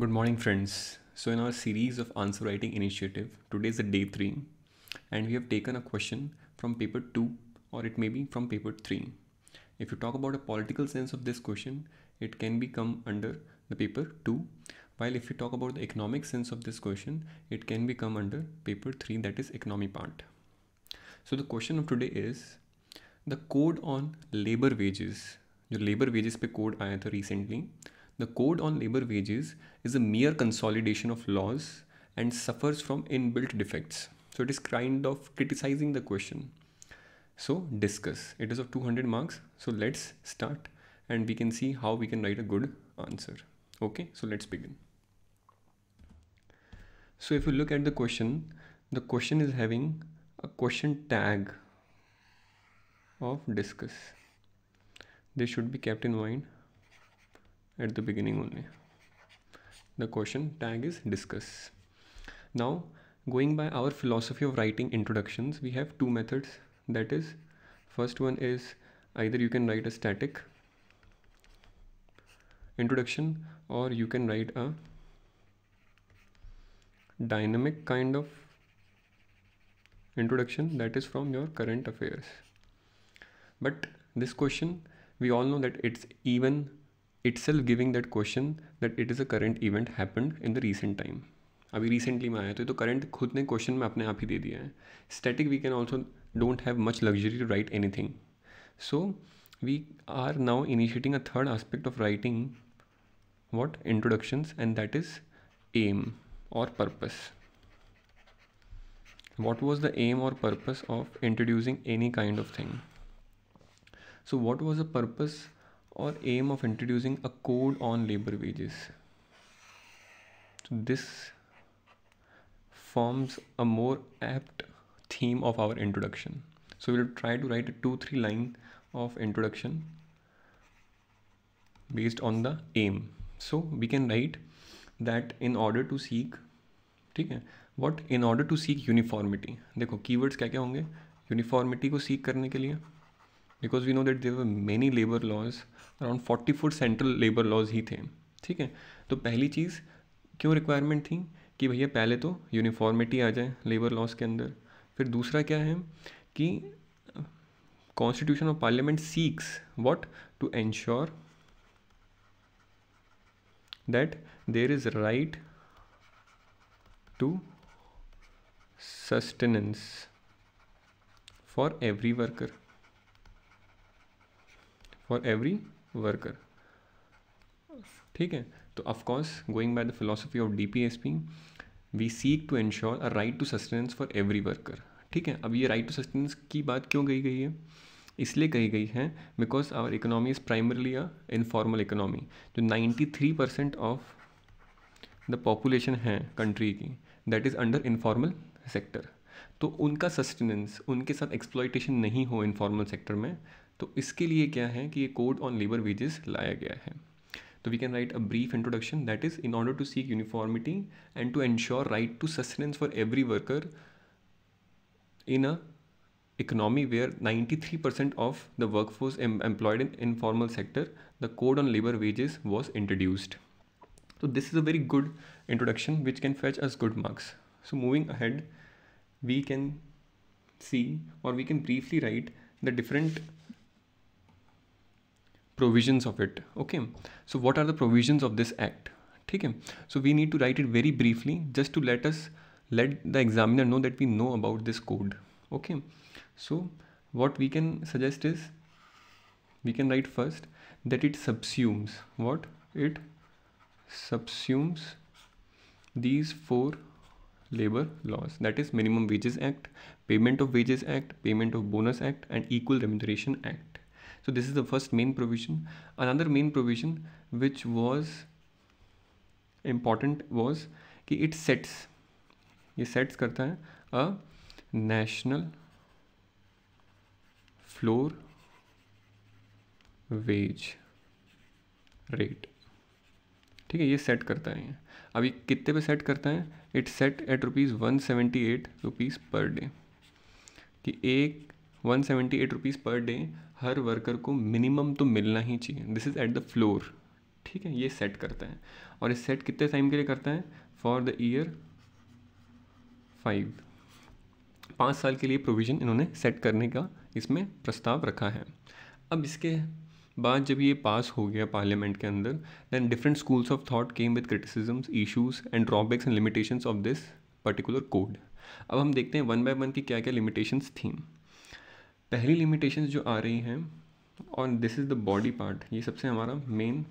Good morning, friends. So, in our series of answer writing initiative, today is the day three, and we have taken a question from paper two, or it may be from paper three. If you talk about a political sense of this question, it can become under the paper two, while if you talk about the economic sense of this question, it can become under paper three, that is economy part. So, the question of today is the code on labor wages. your labour wages पे code आया था the Code on Labor Wages is a mere consolidation of laws and suffers from inbuilt defects. So it is kind of criticizing the question. So discuss. It is of 200 marks. So let's start and we can see how we can write a good answer. Okay, so let's begin. So if you look at the question, the question is having a question tag of discuss. This should be kept in mind at the beginning only the question tag is discuss now going by our philosophy of writing introductions we have two methods that is first one is either you can write a static introduction or you can write a dynamic kind of introduction that is from your current affairs but this question we all know that it's even itself giving that question that it is a current event happened in the recent time अभी recently में आया तो तो current खुद ने question में अपने आप ही दे दिया है static we can also don't have much luxury to write anything so we are now initiating a third aspect of writing what introductions and that is aim or purpose what was the aim or purpose of introducing any kind of thing so what was the purpose or aim of introducing a code on labor wages. So this forms a more apt theme of our introduction. So we'll try to write a two, three line of introduction based on the aim. So we can write that in order to seek okay, what in order to seek uniformity. Uniformity keywords. Keywords क्या क्या होंगे uniformity को seek करने के लिए because we know that there were many around forty four central labour laws ही थे ठीक है तो पहली चीज़ क्यों रिक्वायरमेंट थी कि भैया पहले तो यूनिफॉर्मिटी आ जाए लेबर लॉज के अंदर फिर दूसरा क्या है कि constitution of parliament seeks what to ensure that there is right to sustenance for every worker for every worker ठीक है तो of course going by the philosophy of D P S P we seek to ensure a right to sustenance for every worker ठीक है अब ये right to sustenance की बात क्यों कही गई है इसलिए कही गई है because our economy is primarily a informal economy जो three percent of the population है कंट्री की that is under informal sector तो उनका सस्टेनेंस उनके साथ एक्सप्लॉयटेशन नहीं हो इनफॉर्मल सेक्टर में तो इसके लिए क्या है कि ये कोड ऑन लेबर वेजेस लाया गया है तो we can write a brief introduction that is in order to seek uniformity and to ensure right to sustenance for every worker in a economy where three percent of the work force employed in informal sector the code on labour wages was introduced तो this is a very good introduction which can fetch us good marks so moving ahead we can see और we can briefly right the different provisions of it okay so what are the provisions of this act Okay. So we need to write it very briefly, just to let us let the examiner know that we know about this code. Okay. So what we can suggest is we can write first that it subsumes what it subsumes these four labor laws that is minimum wages act payment of wages act payment of bonus act and equal remuneration act So this is the first main provision. Another main provision which was important was ki it sets ye sets karta hai a national floor wage rate ठीक है ये set करता है अभी कितने पे set करता है it set at rupees one seventy eight rupees per day कि एक one seventy eight rupees per day हर वर्कर को मिनिमम तो मिलना ही चाहिए this is at the floor ठीक है ये सेट करता है और इस सेट कितने टाइम के लिए करता है फॉर द ईयर फाइव पाँच साल के लिए प्रोविज़न इन्होंने सेट करने का इसमें प्रस्ताव रखा है अब इसके बाद जब ये पास हो गया पार्लियामेंट के अंदर then different schools of thought came with criticisms issues and drawbacks and limitations of this particular code अब हम देखते हैं वन बाय वन की क्या क्या लिमिटेशंस थीं पहली लिमिटेशन जो आ रही हैं और this is the body part ये सबसे हमारा मेन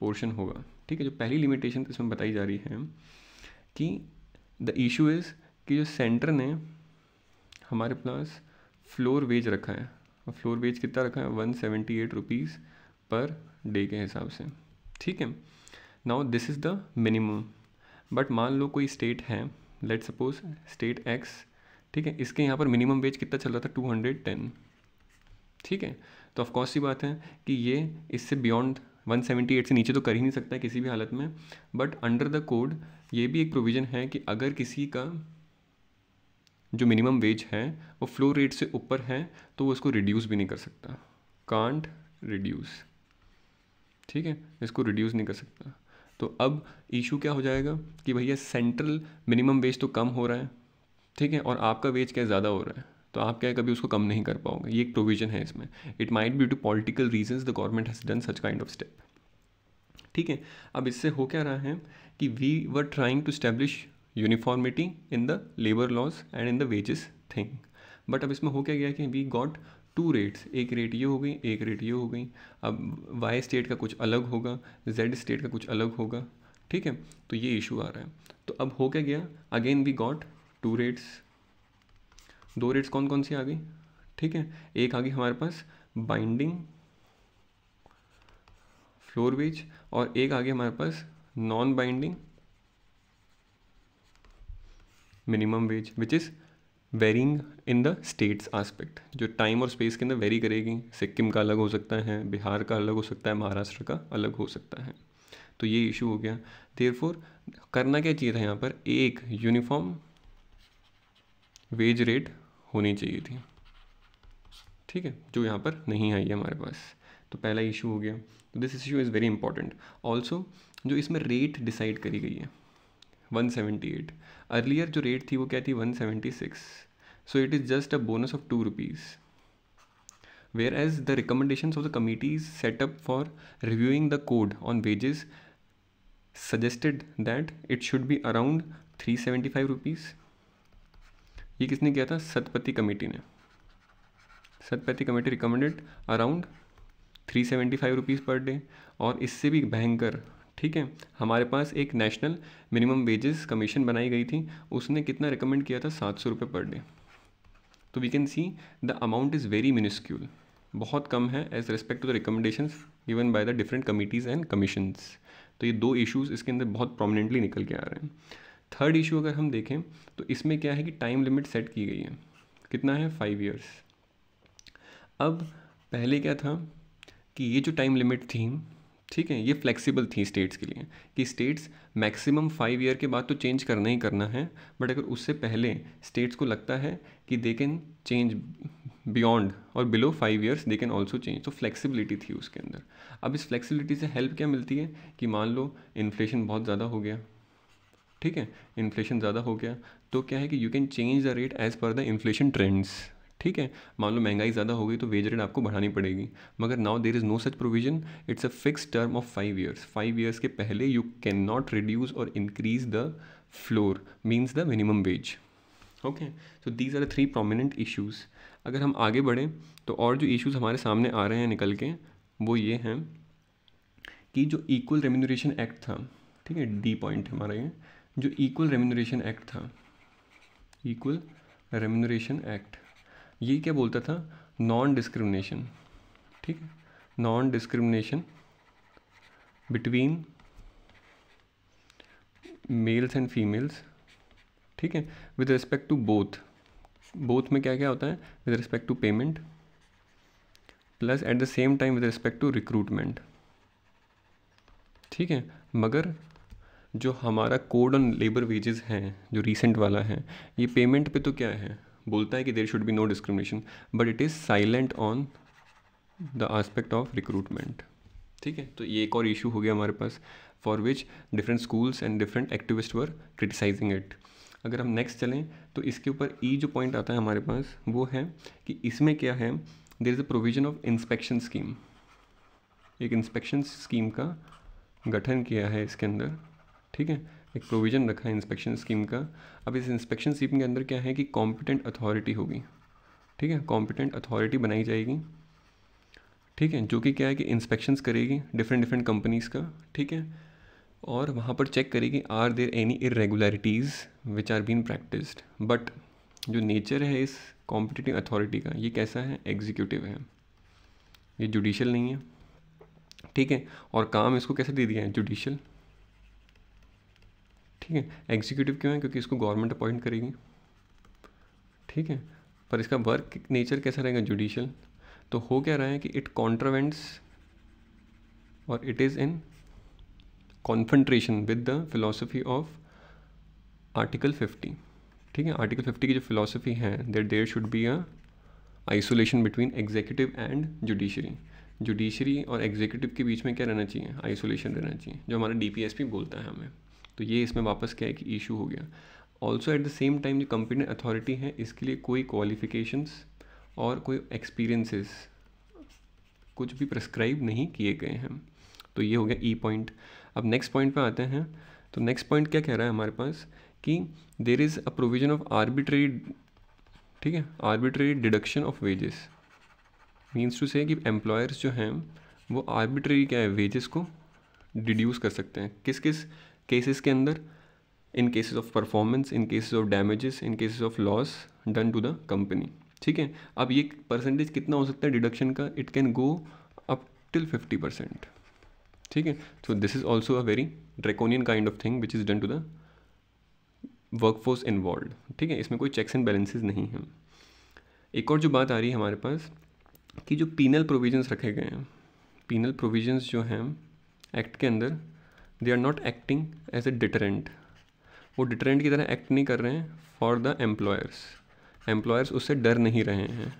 पोर्शन होगा ठीक है जो पहली लिमिटेशन तो इसमें बताई जा रही है कि द इशू इज़ कि जो सेंटर ने हमारे पास फ्लोर वेज रखा है और फ्लोर वेज कितना रखा है one seventy eight rupees per day के हिसाब से ठीक है now this is the minimum but मान लो कोई स्टेट है लेट सपोज स्टेट एक्स ठीक है इसके यहाँ पर मिनिमम वेज कितना चल रहा था टू हंड्रेड टेन ठीक है तो ऑफकोर्स ये बात है कि ये इससे बियॉन्ड वन सेवेंटी एट से नीचे तो कर ही नहीं सकता किसी भी हालत में बट अंडर द कोड ये भी एक प्रोविज़न है कि अगर किसी का जो मिनिमम वेज है वो फ्लो रेट से ऊपर है तो वो उसको रिड्यूस भी नहीं कर सकता कांट रिड्यूस ठीक है इसको रिड्यूस नहीं कर सकता तो अब इशू क्या हो जाएगा कि भैया सेंट्रल मिनिमम वेज तो कम हो रहा है ठीक है और आपका वेज क्या ज़्यादा हो रहा है तो आप क्या कभी उसको कम नहीं कर पाओगे ये एक प्रोविज़न है इसमें it might be to political reason the government has done such kind of step ठीक है अब इससे हो क्या रहा है कि we were trying to establish uniformity in the labour laws and in the wages thing but अब इसमें हो क्या गया कि वी गॉट टू रेट्स एक रेट ये हो गई एक रेट ये हो गई अब वाई स्टेट का कुछ अलग होगा जेड स्टेट का कुछ अलग होगा ठीक है तो ये इशू आ रहा है तो अब हो क्या गया again we got two rates दो रेट्स कौन कौन सी आ गई ठीक है एक आ गई हमारे पास बाइंडिंग फ्लोर वेज और एक आ गई हमारे पास non binding minimum wage which is varying in the states aspect जो टाइम और स्पेस के अंदर वेरी करेगी सिक्किम का अलग हो सकता है बिहार का अलग हो सकता है महाराष्ट्र का अलग हो सकता है तो ये इशू हो गया देर करना क्या चाहिए था यहाँ पर एक यूनिफॉर्म वेज रेट होनी चाहिए थी ठीक है जो यहाँ पर नहीं आई है हमारे पास तो पहला इशू हो गया तो this issue is very important also जो इसमें रेट डिसाइड करी गई है 178 अर्लियर जो रेट थी वो क्या थी 176 so it is just a bonus of two rupees whereas the recommendation of the committees set up for reviewing the code on wages suggested that it should be around three seventy five rupees ये किसने किया था Satpathy committee ने Satpathy committee recommended around three seventy five rupees per day और इससे भी भयंकर ठीक है हमारे पास एक नेशनल मिनिमम वेजेस कमीशन बनाई गई थी उसने कितना रिकमेंड किया था सात सौ रुपये पर डे तो we can see the amount is very minuscule बहुत कम है as respect to the recommendation given by the different committees and commissions तो ये दो इश्यूज़ इसके अंदर बहुत प्रोमिनेंटली निकल के आ रहे हैं थर्ड इशू अगर हम देखें तो इसमें क्या है कि टाइम लिमिट सेट की गई है कितना है फाइव ईयर्स अब पहले क्या था कि ये जो टाइम लिमिट थी ठीक है ये फ्लेक्सिबल थी स्टेट्स के लिए कि स्टेट्स मैक्सिमम फाइव ईयर के बाद तो चेंज करना ही करना है बट अगर उससे पहले स्टेट्स को लगता है कि they can change beyond or below five years they can also change तो फ्लेक्सिबिलिटी थी उसके अंदर अब इस फ्लेक्सिबिलिटी से हेल्प क्या मिलती है कि मान लो इन्फ्लेशन बहुत ज़्यादा हो गया ठीक है इन्फ्लेशन ज़्यादा हो गया तो क्या है कि you can change the rate as per the inflation trends ठीक है मान लो महंगाई ज़्यादा हो गई तो वेज रेट आपको बढ़ानी पड़ेगी मगर now there is no such provision it's a fix term of five years five years के पहले you can not reduce or increase the floor means the minimum wage okay so these are three prominent issues अगर हम आगे बढ़ें तो और जो issues हमारे सामने आ रहे हैं निकल के वो ये हैं कि जो इक्वल रेम्यूनरेशन एक्ट था ठीक है डी पॉइंट हमारा ये जो इक्वल रेम्यूनरेशन एक्ट था इक्वल रेम्यूनरेशन एक्ट ये क्या बोलता था नॉन डिस्क्रिमिनेशन ठीक है non discrimination between males and females ठीक है with respect to both both में क्या क्या होता है with respect to payment plus at the same time with respect to recruitment ठीक है मगर जो हमारा कोड ऑन लेबर वेजेस है जो रिसेंट वाला है ये पेमेंट पे तो क्या है बोलता है कि there should be no discrimination but it is silent on the aspect of recruitment ठीक है तो ये एक और इशू हो गया हमारे पास for which different schools and different activist were criticising it अगर हम नेक्स्ट चलें तो इसके ऊपर ई e जो पॉइंट आता है हमारे पास वो है कि इसमें क्या है there is a provision of inspection scheme एक इंस्पेक्शन स्कीम का गठन किया है इसके अंदर ठीक है एक प्रोविज़न रखा है इंस्पेक्शन स्कीम का अब इस इंस्पेक्शन स्कीम के अंदर क्या है कि कॉम्पिटेंट अथॉरिटी होगी ठीक है कॉम्पिटेंट अथॉरिटी बनाई जाएगी ठीक है जो कि क्या है कि इंस्पेक्शंस करेगी डिफरेंट डिफरेंट कंपनीज़ का ठीक है और वहाँ पर चेक करेगी are there any irregularities which are been practised but जो नेचर है इस कॉम्पिटेटिव अथॉरिटी का ये कैसा है एग्जीक्यूटिव है ये जुडिशल नहीं है ठीक है और काम इसको कैसे दे दिया है जुडिशल ठीक है एग्जीक्यूटिव क्यों है क्योंकि इसको गवर्नमेंट अपॉइंट करेगी ठीक है पर इसका वर्क नेचर कैसा रहेगा जुडिशल तो हो क्या रहा है कि इट कॉन्ट्रावेंट्स और it is in confrontation with the philosophy of article fifty ठीक है आर्टिकल फिफ्टी की जो फिलोसफी है that there should be a isolation between executive and judiciary judiciary और एग्जीक्यूटिव के बीच में क्या रहना चाहिए आइसोलेशन रहना चाहिए जो हमारा डीपीएसपी बोलता है हमें तो ये इसमें वापस क्या है कि इशू हो गया also at the same time जो कंपिटेंट अथॉरिटी है इसके लिए कोई क्वालिफिकेशंस और कोई एक्सपीरियंसेस कुछ भी प्रिस्क्राइब नहीं किए गए हैं तो ये हो गया ई e पॉइंट अब नेक्स्ट पॉइंट पे आते हैं तो नेक्स्ट पॉइंट क्या कह रहा है हमारे पास कि there is a provision of arbitrary ठीक है arbitrary deduction of wages means to say कि एम्प्लॉयर्स जो हैं वो आर्बिट्री क्या है वेजेस को डिड्यूस कर सकते हैं किस किस केसेस के अंदर in cases of performance in cases of damages in cases of loss done to the company ठीक है अब ये परसेंटेज कितना हो सकता है डिडक्शन का it can go up till fifty percent ठीक है so this is also a very draconian kind of thing which is done to the work force involve ठीक है इसमें कोई चेक्स एंड बैलेंसेज नहीं हैं एक और जो बात आ रही है हमारे पास कि जो पीनल प्रोविजंस रखे गए हैं पीनल प्रोविजंस जो हैं एक्ट के अंदर they are not acting as a deterrent वो डिटरेंट की तरह एक्ट नहीं कर रहे हैं फॉर द एम्प्लॉयर्स एम्प्लॉयर्स उससे डर नहीं रहे हैं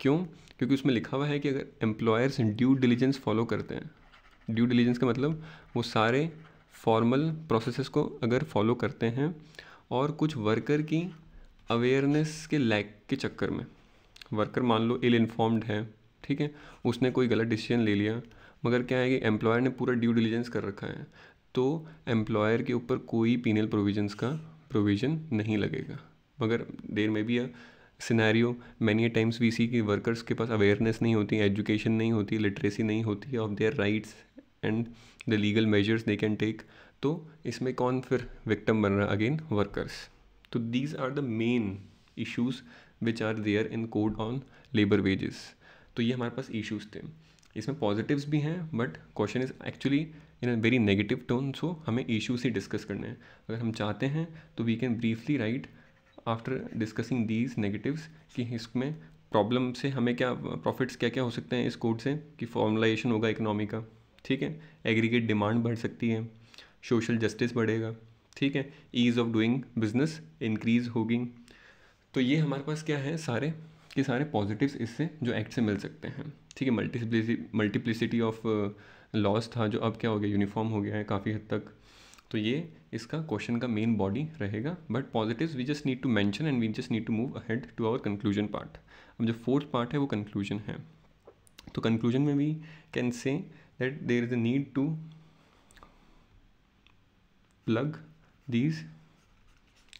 क्यों क्योंकि उसमें लिखा हुआ है कि अगर एम्प्लॉयर्स ड्यू डिलीजेंस फॉलो करते हैं ड्यू डिलीजेंस का मतलब वो सारे फॉर्मल प्रोसेस को अगर फॉलो करते हैं और कुछ वर्कर की अवेयरनेस के लैक के चक्कर में वर्कर मान लो इल इन्फॉर्म्ड है ठीक है उसने कोई गलत डिसीजन ले लिया मगर क्या है कि एम्प्लॉयर ने पूरा ड्यू डिलीजेंस कर रखा है तो एम्प्लॉयर के ऊपर कोई पीनल प्रोविजंस का प्रोविज़न नहीं लगेगा मगर देर में भी scenario many times we see कि वर्कर्स के पास अवेयरनेस नहीं होती एजुकेशन नहीं होती लिटरेसी नहीं होती of their rights and the legal measures they can take तो इसमें कौन फिर विक्टम बन रहा अगेन वर्कर्स तो these are the main issues which are there in code on labour wages तो ये हमारे पास इश्यूज़ थे इसमें पॉजिटिव्स भी हैं but question is actually in a very negative tone so हमें इश्यूज ही डिस्कस करने हैं अगर हम चाहते हैं तो we can briefly write after discussing these negatives कि इसमें प्रॉब्लम से हमें क्या प्रॉफिट्स क्या क्या हो सकते हैं इस कोड से कि फॉर्मलाइजेशन होगा इकोनॉमी का ठीक है एग्रीगेट डिमांड बढ़ सकती है सोशल जस्टिस बढ़ेगा ठीक है ease of doing business increase होगी तो ये हमारे पास क्या है सारे के सारे पॉजिटिव्स इससे जो एक्ट से मिल सकते हैं ठीक है मल्टीप्लिसिटी मल्टीप्लिसिटी ऑफ लॉस था जो अब क्या हो गया यूनिफॉर्म हो गया है काफ़ी हद तक तो ये इसका क्वेश्चन का मेन बॉडी रहेगा but positive we just need to mention and we just need to move ahead to our conclusion part अब जो फोर्थ पार्ट है वो कंक्लूजन है तो कंक्लूजन में we can say that there is a need to plug these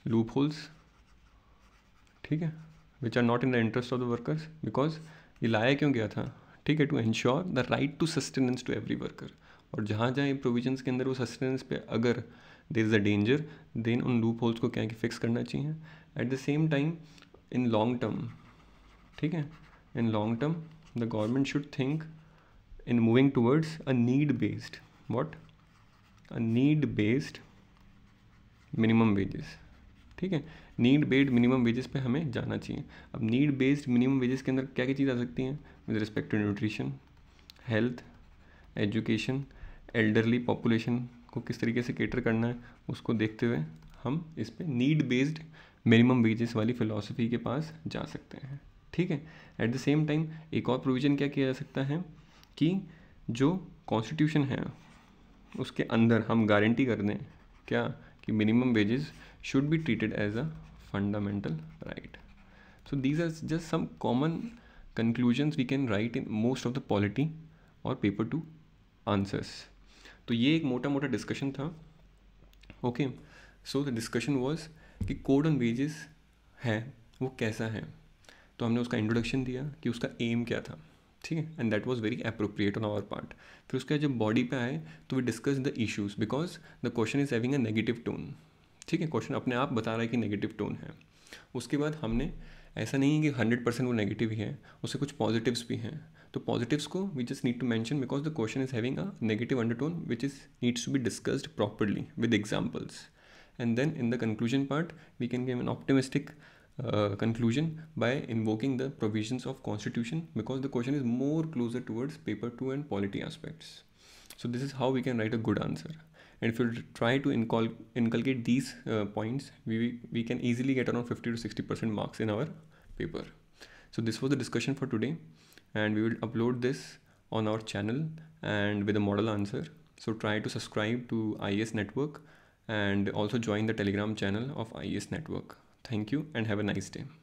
loopholes ठीक है which are not in the interest of the workers because ये लाया क्यों गया था ठीक है to ensure the right to sustenance to every worker और जहाँ जहाँ प्रोविजन्स के अंदर वो सस्टेनेंस पे अगर there is a danger then उन लूप होल्स को क्या कि फिक्स करना चाहिए at the same time in long term ठीक है in long term the government should think in moving towards a need based what a need based minimum wages ठीक है नीड बेस्ड मिनिमम वेजेस पे हमें जाना चाहिए अब नीड बेस्ड मिनिमम वेजेस के अंदर क्या क्या चीज़ आ सकती हैं with respect to nutrition health education elderly population को किस तरीके से केटर करना है उसको देखते हुए हम इस पर नीड बेस्ड मिनिमम वेजेस वाली फ़िलासफ़ी के पास जा सकते हैं ठीक है एट द सेम टाइम एक और प्रोविज़न क्या किया जा सकता है कि जो कॉन्स्टिट्यूशन है उसके अंदर हम गारंटी कर दें क्या कि minimum wages should be treated as a fundamental right. So these are just some common conclusions we can write in most of the polity और पेपर टू आंसर्स तो ये एक मोटा मोटा डिस्कशन था okay so the discussion was कि code on wages है वो कैसा है तो हमने उसका इंट्रोडक्शन दिया कि उसका एम क्या था ठीक है and that was very appropriate on our part फिर उसके जब बॉडी पे आए तो we discuss the issues because the question is having a negative tone ठीक है क्वेश्चन अपने आप बता रहा है कि नेगेटिव टोन है उसके बाद हमने ऐसा नहीं है कि हंड्रेड परसेंट वो नेगेटिव ही है उससे कुछ पॉजिटिव्स भी हैं तो पॉजिटिव्स को we just need to mention because the question is having a negative undertone which is needs to be discussed properly with examples and then in the conclusion part we can gave an optimistic conclusion by invoking the provision of constitution because the question is more closer towards paper two and polity aspects so this is how we can write a good answer and if you try to incul inculcate these uh, points we, we can easily get around 50 to 60 percent marks in our paper so this was the discussion for today and we will upload this on our channel and with a model answer so try to subscribe to is network and also join the telegram channel of is network thank you and have a nice day